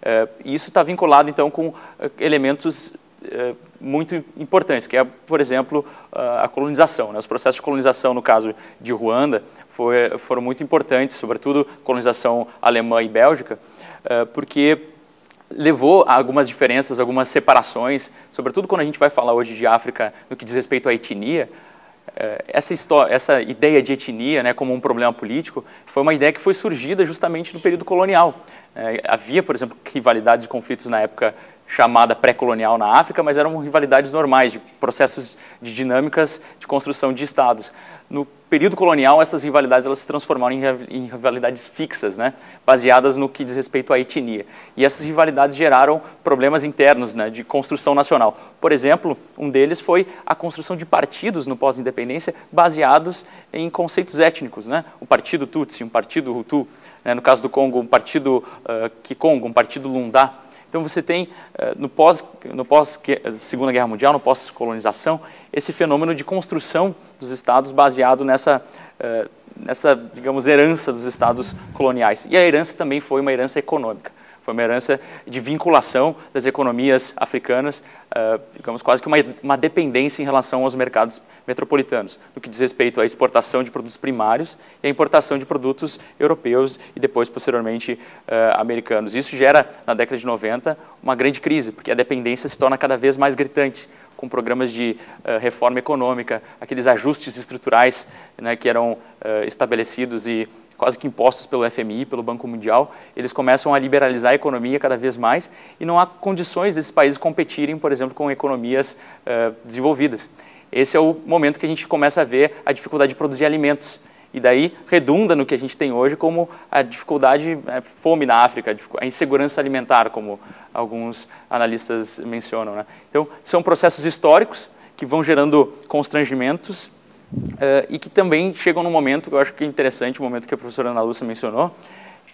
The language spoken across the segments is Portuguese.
E eh, isso está vinculado, então, com eh, elementos eh, muito importantes, que é, por exemplo, a colonização. Né? Os processos de colonização, no caso de Ruanda, foram muito importantes, sobretudo colonização alemã e bélgica, porque levou a algumas diferenças, algumas separações, sobretudo quando a gente vai falar hoje de África no que diz respeito à etnia, é, essa, história, essa ideia de etnia né, como um problema político foi uma ideia que foi surgida justamente no período colonial. É, havia, por exemplo, rivalidades e conflitos na época chamada pré-colonial na África, mas eram rivalidades normais, de processos de dinâmicas de construção de estados no período colonial, essas rivalidades elas se transformaram em rivalidades fixas, né, baseadas no que diz respeito à etnia. E essas rivalidades geraram problemas internos né, de construção nacional. Por exemplo, um deles foi a construção de partidos no pós-independência baseados em conceitos étnicos. Né? Um partido Tutsi, um partido Hutu, né, no caso do Congo, um partido uh, Kikongo, um partido Lundá. Então você tem eh, no pós, no pós eh, Segunda Guerra Mundial, no pós colonização, esse fenômeno de construção dos estados baseado nessa eh, nessa digamos herança dos estados coloniais. E a herança também foi uma herança econômica. Foi uma herança de vinculação das economias africanas, eh, digamos quase que uma, uma dependência em relação aos mercados metropolitanos, no que diz respeito à exportação de produtos primários e à importação de produtos europeus e depois, posteriormente, eh, americanos. Isso gera, na década de 90, uma grande crise, porque a dependência se torna cada vez mais gritante com programas de uh, reforma econômica, aqueles ajustes estruturais né, que eram uh, estabelecidos e quase que impostos pelo FMI, pelo Banco Mundial, eles começam a liberalizar a economia cada vez mais e não há condições desses países competirem, por exemplo, com economias eh, desenvolvidas. Esse é o momento que a gente começa a ver a dificuldade de produzir alimentos. E daí redunda no que a gente tem hoje como a dificuldade, a é, fome na África, a insegurança alimentar, como alguns analistas mencionam. Né? Então, são processos históricos que vão gerando constrangimentos uh, e que também chegam num momento, que eu acho que é interessante, o momento que a professora Ana Lúcia mencionou,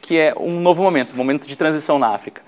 que é um novo momento, um momento de transição na África.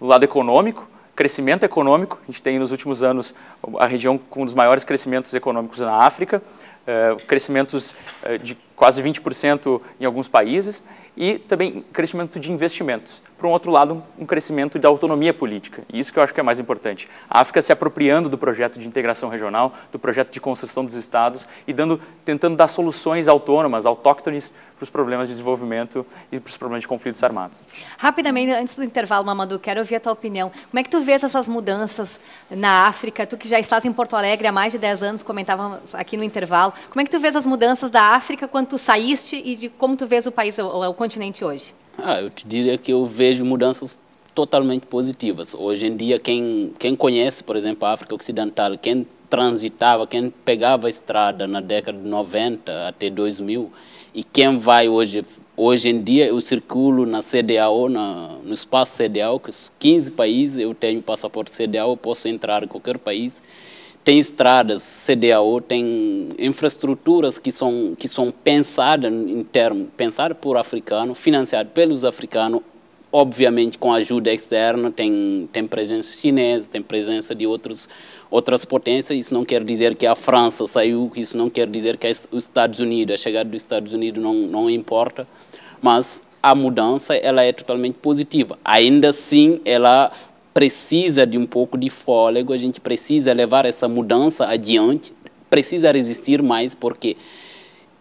Do lado econômico, crescimento econômico, a gente tem nos últimos anos a região com um dos maiores crescimentos econômicos na África, é, crescimentos é, de quase 20% em alguns países e também crescimento de investimentos. Por um outro lado, um crescimento da autonomia política, e isso que eu acho que é mais importante. A África se apropriando do projeto de integração regional, do projeto de construção dos estados e dando, tentando dar soluções autônomas, autóctones, para os problemas de desenvolvimento e para os problemas de conflitos armados. Rapidamente, antes do intervalo, Mamadou, quero ouvir a tua opinião. Como é que tu vês essas mudanças na África? Tu que já estás em Porto Alegre há mais de 10 anos, comentávamos aqui no intervalo, como é que tu vês as mudanças da África quando tu saíste e de como tu vês o país, o, o continente hoje? Ah, eu te diria que eu vejo mudanças totalmente positivas. Hoje em dia, quem, quem conhece, por exemplo, a África Ocidental, quem transitava, quem pegava a estrada na década de 90 até 2000, e quem vai hoje, hoje em dia, eu circulo na CDAO, na, no espaço CDAO, que são 15 países, eu tenho passaporte CDAO, eu posso entrar em qualquer país, tem estradas, CDAO, tem infraestruturas que são, que são pensadas em termos, pensadas por africano, financiadas pelos africanos, obviamente com ajuda externa, tem, tem presença chinesa, tem presença de outros, outras potências, isso não quer dizer que a França saiu, isso não quer dizer que os Estados Unidos, a chegada dos Estados Unidos não, não importa, mas a mudança ela é totalmente positiva. Ainda assim, ela precisa de um pouco de fôlego, a gente precisa levar essa mudança adiante, precisa resistir mais, porque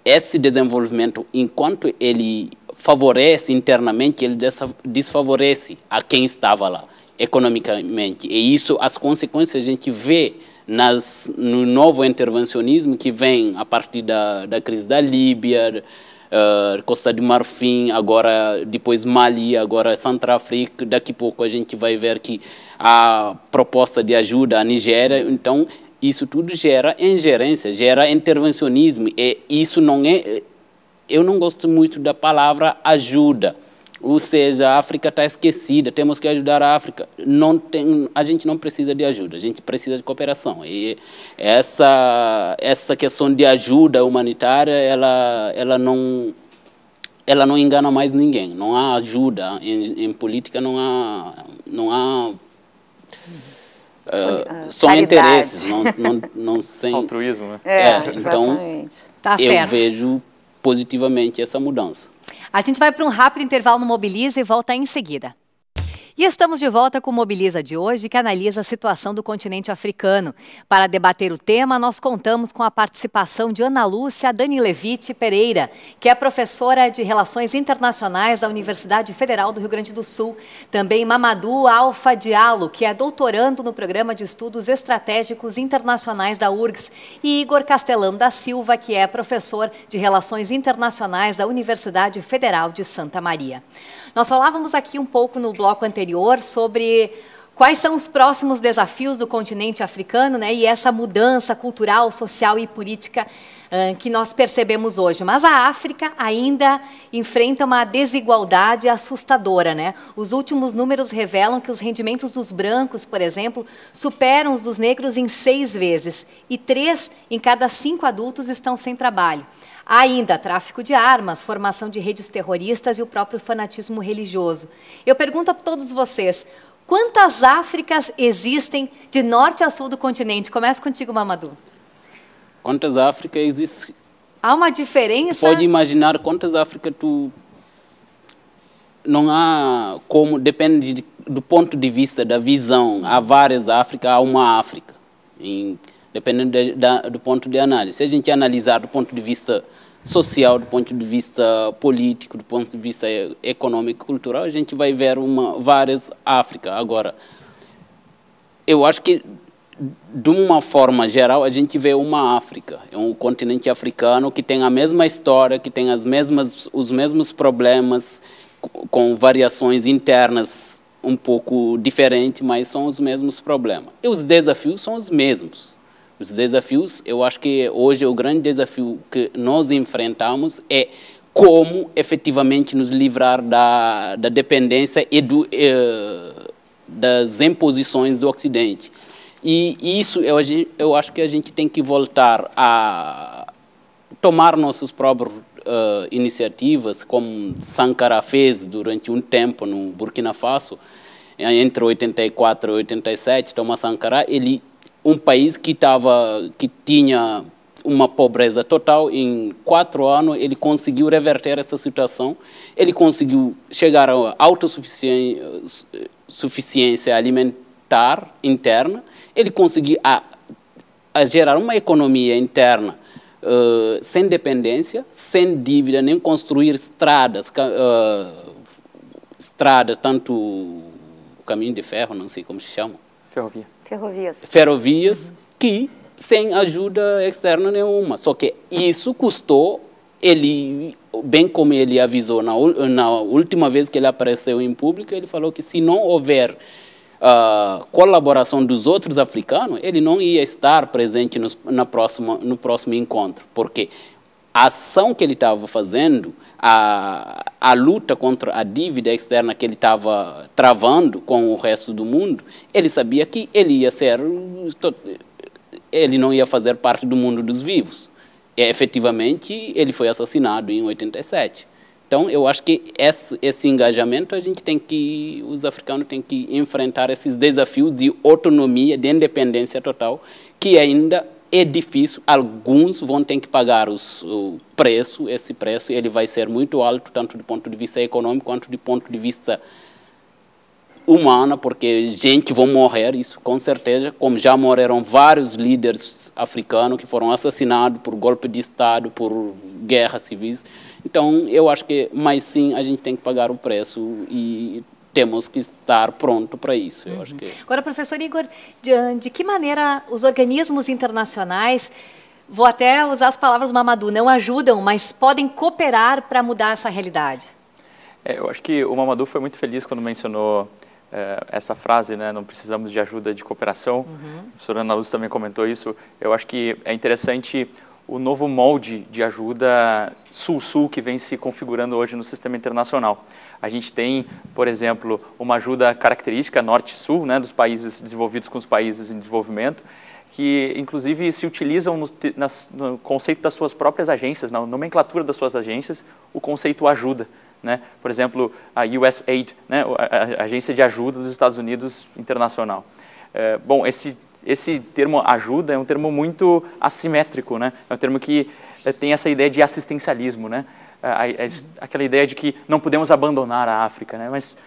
esse desenvolvimento, enquanto ele favorece internamente, ele desfavorece a quem estava lá economicamente. E isso, as consequências a gente vê nas, no novo intervencionismo que vem a partir da, da crise da Líbia, uh, Costa de Marfim, agora depois Mali, agora centro Centrafrica. Daqui a pouco a gente vai ver que a proposta de ajuda à Nigéria. Então, isso tudo gera ingerência, gera intervencionismo. E isso não é. Eu não gosto muito da palavra ajuda ou seja, a África está esquecida, temos que ajudar a África. Não tem, a gente não precisa de ajuda, a gente precisa de cooperação. E essa, essa questão de ajuda humanitária, ela, ela não ela não engana mais ninguém. Não há ajuda em, em política, não há não há uh, são interesses, não, não, não sem altruísmo, né? É, é então exatamente. Tá eu vejo positivamente essa mudança. A gente vai para um rápido intervalo no Mobiliza e volta em seguida. E estamos de volta com o Mobiliza de hoje, que analisa a situação do continente africano. Para debater o tema, nós contamos com a participação de Ana Lúcia Dani Levite Pereira, que é professora de Relações Internacionais da Universidade Federal do Rio Grande do Sul. Também Mamadou Alfa Diallo, que é doutorando no Programa de Estudos Estratégicos Internacionais da URGS. E Igor Castelão da Silva, que é professor de Relações Internacionais da Universidade Federal de Santa Maria. Nós falávamos aqui um pouco no bloco anterior sobre Quais são os próximos desafios do continente africano né, e essa mudança cultural, social e política uh, que nós percebemos hoje? Mas a África ainda enfrenta uma desigualdade assustadora. Né? Os últimos números revelam que os rendimentos dos brancos, por exemplo, superam os dos negros em seis vezes e três em cada cinco adultos estão sem trabalho. Há ainda tráfico de armas, formação de redes terroristas e o próprio fanatismo religioso. Eu pergunto a todos vocês: Quantas Áfricas existem de norte a sul do continente? Começa contigo, Mamadou. Quantas Áfricas existem? Há uma diferença? Pode imaginar quantas Áfricas tu... Não há como, depende de, do ponto de vista, da visão. Há várias Áfricas, há uma África. dependendo de, da, do ponto de análise. Se a gente analisar do ponto de vista social, do ponto de vista político, do ponto de vista econômico, cultural, a gente vai ver uma, várias África. Agora, eu acho que, de uma forma geral, a gente vê uma África, é um continente africano que tem a mesma história, que tem as mesmas, os mesmos problemas, com variações internas um pouco diferentes, mas são os mesmos problemas. E os desafios são os mesmos. Os desafios, eu acho que hoje o grande desafio que nós enfrentamos é como efetivamente nos livrar da, da dependência e do, eh, das imposições do Ocidente. E isso eu, eu acho que a gente tem que voltar a tomar nossas próprias Uh, eh, iniciativas como Sankara fez durante um tempo no Burkina Faso, eh, entre 84 e 87, Thomas Sankara, ele um país que, tava, que tinha uma pobreza total, em quatro anos ele conseguiu reverter essa situação, ele conseguiu chegar à autossuficiência alimentar interna, ele conseguiu a, a gerar uma economia interna uh, sem dependência, sem dívida, nem construir estradas, uh, estradas, tanto caminho de ferro, não sei como se chama. Ferrovia Ferrovias. Ferrovias, uhum. que sem ajuda externa nenhuma. Só que isso custou, ele, bem como ele avisou na, na última vez que ele apareceu em público, ele falou que se não houver a ah, colaboração dos outros africanos, ele não ia estar presente no, na próxima, no próximo encontro, porque a ação que ele estava fazendo, a, a luta contra a dívida externa que ele estava travando com o resto do mundo, ele sabia que ele ia ser. Ele não ia fazer parte do mundo dos vivos. E, efetivamente, ele foi assassinado em 87. Então, eu acho que esse, esse, engajamento a gente tem que, os africanos têm que enfrentar esses desafios de autonomia, de independência total, que ainda é difícil, alguns vão ter que pagar os, o preço, esse preço ele vai ser muito alto, tanto do ponto de vista econômico quanto do ponto de vista humano, porque gente vão morrer, isso com certeza, como já morreram vários líderes africanos que foram assassinados por golpe de Estado, por guerras civis. Então, eu acho que, mas sim, a gente tem que pagar o preço e temos que estar pronto para isso. Eu uhum. acho que... Agora, professor Igor, de, ah, de que maneira os organismos internacionais vou até usar as palavras do Mamadou, não ajudam, mas podem cooperar para mudar essa realidade. É, eu acho que o Mamadou foi muito feliz quando mencionou é, essa frase, né? Não precisamos de ajuda, de cooperação. Uhum. A professora Ana Luz também comentou isso. Eu acho que é interessante o novo molde de ajuda sul-sul que vem se configurando hoje no sistema internacional. A gente tem, por exemplo, uma ajuda característica norte-sul, né, dos países desenvolvidos com os países em desenvolvimento, que inclusive se utilizam no, nas, no conceito das suas próprias agências, na nomenclatura das suas agências, o conceito ajuda. Né? Por exemplo, a USAID, né, a Agência de Ajuda dos Estados Unidos Internacional. É, bom, esse esse termo ajuda é um termo muito assimétrico, né? É um termo que eh, tem essa ideia de assistencialismo, né? Aquela ideia de que não podemos abandonar a África, né? Mas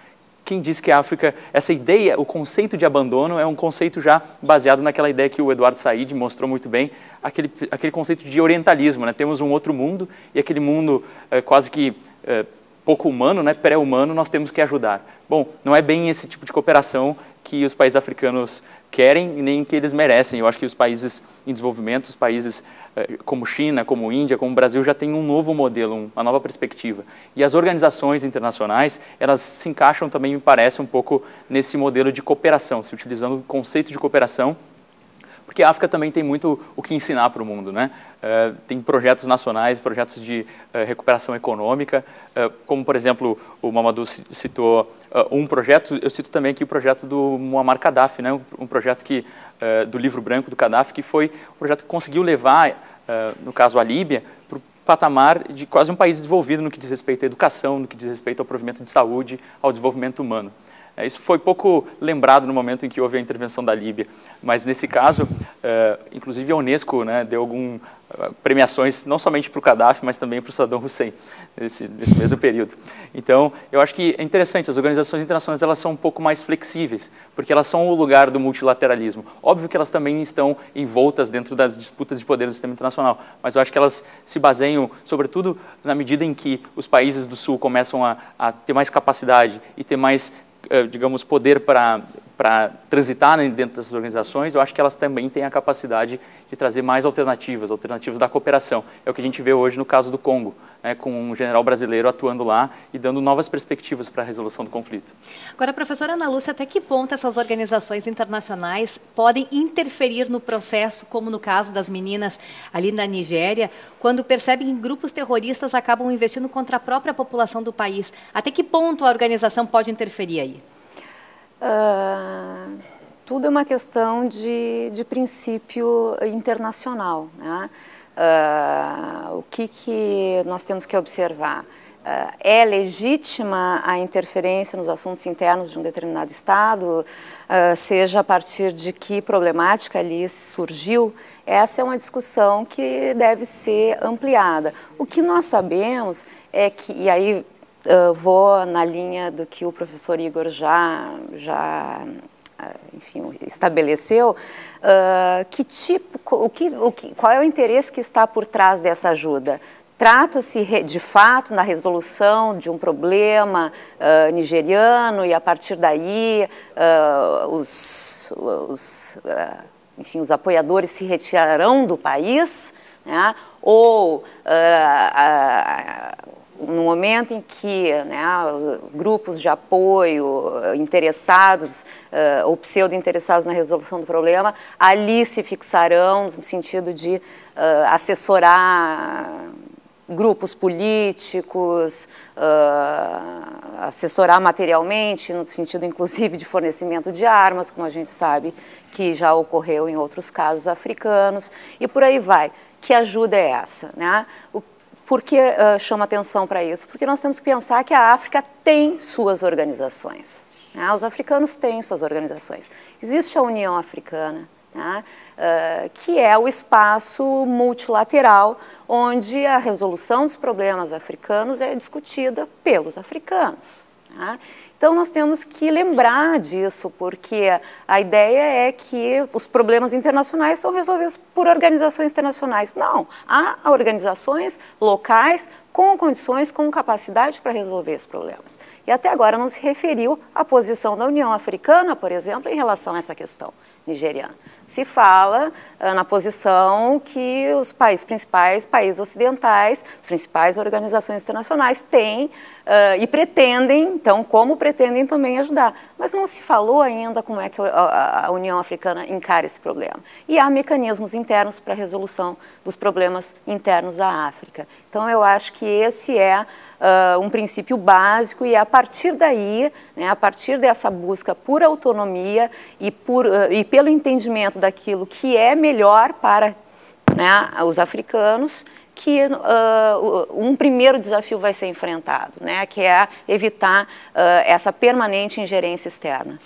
quem diz que a África, essa ideia, o conceito de abandono é um conceito já baseado naquela ideia que o Eduardo Said mostrou muito bem, aquele, aquele conceito de orientalismo, né? Temos um outro mundo e aquele mundo é, quase que é, pouco humano, né? Pré-humano, nós temos que ajudar. Bom, não é bem esse tipo de cooperação que os países africanos querem e nem que eles merecem. Eu acho que os países em desenvolvimento, os países eh, como China, como Índia, como Brasil, já têm um novo modelo, uma nova perspectiva. E as organizações internacionais, elas se encaixam também, me parece, um pouco nesse modelo de cooperação, se utilizando o conceito de cooperação porque a África também tem muito o que ensinar para o mundo. Né? Uh, tem projetos nacionais, projetos de uh, recuperação econômica, uh, como, por exemplo, o Mamadou citou um projeto, eu cito também aqui o projeto do Muammar Gaddafi, né? um, um projeto que, do livro branco do Gaddafi, que foi um projeto que conseguiu levar, no caso a Líbia, para o patamar de quase um país desenvolvido no que diz respeito à educação, no que diz respeito ao provimento de saúde, ao desenvolvimento humano. É, isso foi pouco lembrado no momento em que houve a intervenção da Líbia, mas nesse caso, é, inclusive a Unesco né, deu algumas é, premiações não somente para o Gaddafi, mas também para o Saddam Hussein nesse, nesse, mesmo período. Então, eu acho que é interessante. As organizações internacionais elas são um pouco mais flexíveis, porque elas são o lugar do multilateralismo. Óbvio que elas também estão envoltas dentro das disputas de poder do sistema internacional, mas eu acho que elas se baseiam, sobretudo, na medida em que os países do Sul começam a, a ter mais capacidade e ter mais eh, digamos, poder para para transitar né, dentro dessas organizações, eu acho que elas também têm a capacidade de trazer mais alternativas, alternativas da cooperação. É o que a gente vê hoje no caso do Congo, né, com um general brasileiro atuando lá e dando novas perspectivas para a resolução do conflito. Agora, professora Ana Lúcia, até que ponto essas organizações internacionais podem interferir no processo, como no caso das meninas ali na Nigéria, quando percebem que grupos terroristas acabam investindo contra a própria população do país? Até que ponto a organização pode interferir aí? Uh, tudo é uma questão de, de princípio internacional. Né? Uh, o que, que nós temos que observar? Uh, é legítima a interferência nos assuntos internos de um determinado Estado, uh, seja a partir de que problemática ali surgiu, essa é uma discussão que deve ser ampliada. O que nós sabemos é que, e aí ah, vou na linha do que o professor Igor já, já ah, enfim, estabeleceu, uh, que tipo, o que, o que, qual é o interesse que está por trás dessa ajuda? Trata-se de fato na resolução de um problema uh, nigeriano e a partir daí uh, os, os enfim, os apoiadores se retirarão do país, né? ou momento em que né, grupos de apoio, interessados uh, ou pseudo-interessados na resolução do problema, ali se fixarão no sentido de uh, assessorar grupos políticos, uh, assessorar materialmente, no sentido inclusive de fornecimento de armas, como a gente sabe que já ocorreu em outros casos africanos, e por aí vai. Que ajuda é essa? Né? O por que uh, chama atenção para isso? Porque nós temos que pensar que a África tem suas organizações. Né? Os africanos têm suas organizações. Existe a União Africana, né? uh, que é o espaço multilateral onde a resolução dos problemas africanos é discutida pelos africanos. Tá? Então, nós temos que lembrar disso, porque a ideia é que os problemas internacionais são resolvidos por organizações internacionais. Não, há organizações locais com condições, com capacidade para resolver esses problemas. E até agora não se referiu à posição da União Africana, por exemplo, em relação a essa questão nigeriana se fala ah, na posição que os países principais, países ocidentais, as principais organizações internacionais têm ah, e pretendem, então, como pretendem também ajudar. Mas não se falou ainda como é que a, a União Africana encara esse problema. E há mecanismos internos para a resolução dos problemas internos da África. Então, eu acho que esse é ah, um princípio básico e é a partir daí, né, a partir dessa busca por autonomia e, por, e pelo entendimento daquilo que é melhor para né, os africanos, que uh, um primeiro desafio vai ser enfrentado, né, que é evitar uh, essa permanente ingerência externa.